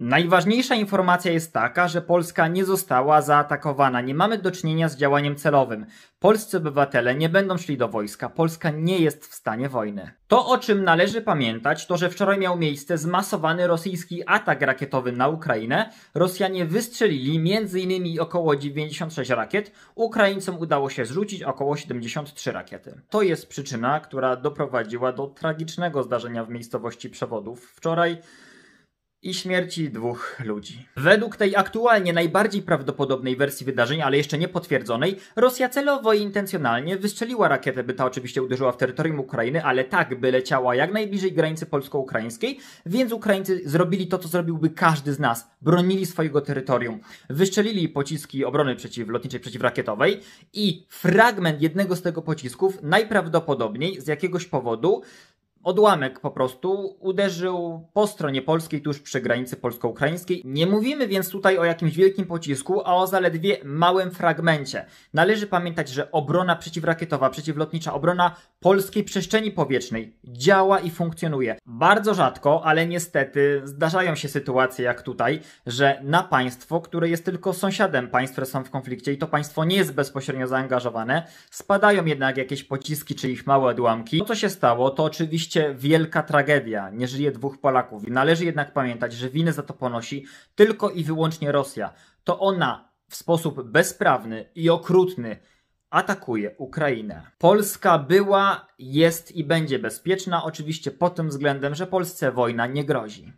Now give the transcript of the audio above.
Najważniejsza informacja jest taka, że Polska nie została zaatakowana. Nie mamy do czynienia z działaniem celowym. Polscy obywatele nie będą szli do wojska. Polska nie jest w stanie wojny. To, o czym należy pamiętać, to że wczoraj miał miejsce zmasowany rosyjski atak rakietowy na Ukrainę. Rosjanie wystrzelili m.in. około 96 rakiet. Ukraińcom udało się zrzucić około 73 rakiety. To jest przyczyna, która doprowadziła do tragicznego zdarzenia w miejscowości Przewodów. Wczoraj i śmierci dwóch ludzi. Według tej aktualnie najbardziej prawdopodobnej wersji wydarzeń, ale jeszcze nie potwierdzonej, Rosja celowo i intencjonalnie wystrzeliła rakietę, by ta oczywiście uderzyła w terytorium Ukrainy, ale tak, by leciała jak najbliżej granicy polsko-ukraińskiej, więc Ukraińcy zrobili to, co zrobiłby każdy z nas. Bronili swojego terytorium. Wystrzelili pociski obrony przeciwlotniczej, przeciwrakietowej i fragment jednego z tego pocisków najprawdopodobniej z jakiegoś powodu Odłamek po prostu uderzył po stronie polskiej tuż przy granicy polsko-ukraińskiej. Nie mówimy więc tutaj o jakimś wielkim pocisku, a o zaledwie małym fragmencie. Należy pamiętać, że obrona przeciwrakietowa, przeciwlotnicza obrona polskiej przestrzeni powietrznej działa i funkcjonuje. Bardzo rzadko, ale niestety zdarzają się sytuacje jak tutaj, że na państwo, które jest tylko sąsiadem państw, które są w konflikcie i to państwo nie jest bezpośrednio zaangażowane, spadają jednak jakieś pociski czy ich małe odłamki. To co się stało, to oczywiście wielka tragedia. Nie żyje dwóch Polaków. Należy jednak pamiętać, że winę za to ponosi tylko i wyłącznie Rosja. To ona w sposób bezprawny i okrutny atakuje Ukrainę. Polska była, jest i będzie bezpieczna, oczywiście pod tym względem, że Polsce wojna nie grozi.